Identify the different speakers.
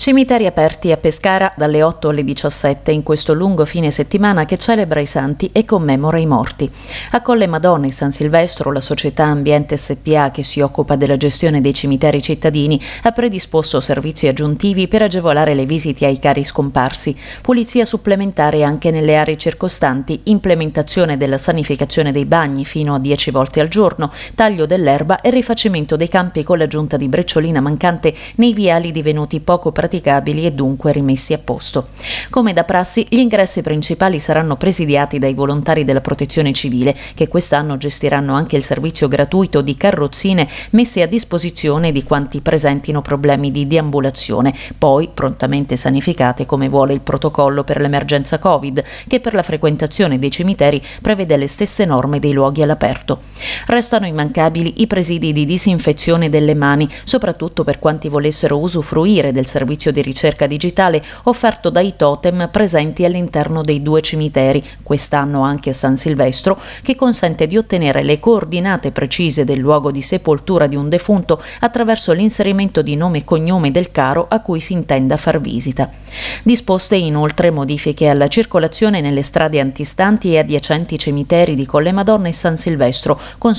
Speaker 1: Cimiteri aperti a Pescara dalle 8 alle 17 in questo lungo fine settimana che celebra i santi e commemora i morti. A Colle Madonna e San Silvestro la società Ambiente SPA che si occupa della gestione dei cimiteri cittadini ha predisposto servizi aggiuntivi per agevolare le visite ai cari scomparsi, pulizia supplementare anche nelle aree circostanti, implementazione della sanificazione dei bagni fino a 10 volte al giorno, taglio dell'erba e rifacimento dei campi con l'aggiunta di brecciolina mancante nei viali divenuti poco praticati impraticabili e dunque rimessi a posto. Come da prassi, gli ingressi principali saranno presidiati dai volontari della Protezione Civile, che quest'anno gestiranno anche il servizio gratuito di carrozzine messe a disposizione di quanti presentino problemi di deambulazione, poi prontamente sanificate come vuole il protocollo per l'emergenza Covid, che per la frequentazione dei cimiteri prevede le stesse norme dei luoghi all'aperto. Restano immancabili i presidi di disinfezione delle mani, soprattutto per quanti volessero usufruire del servizio servizio di ricerca digitale offerto dai totem presenti all'interno dei due cimiteri, quest'anno anche a San Silvestro, che consente di ottenere le coordinate precise del luogo di sepoltura di un defunto attraverso l'inserimento di nome e cognome del caro a cui si intenda far visita. Disposte inoltre modifiche alla circolazione nelle strade antistanti e adiacenti cimiteri di Colle Madonna e San Silvestro, con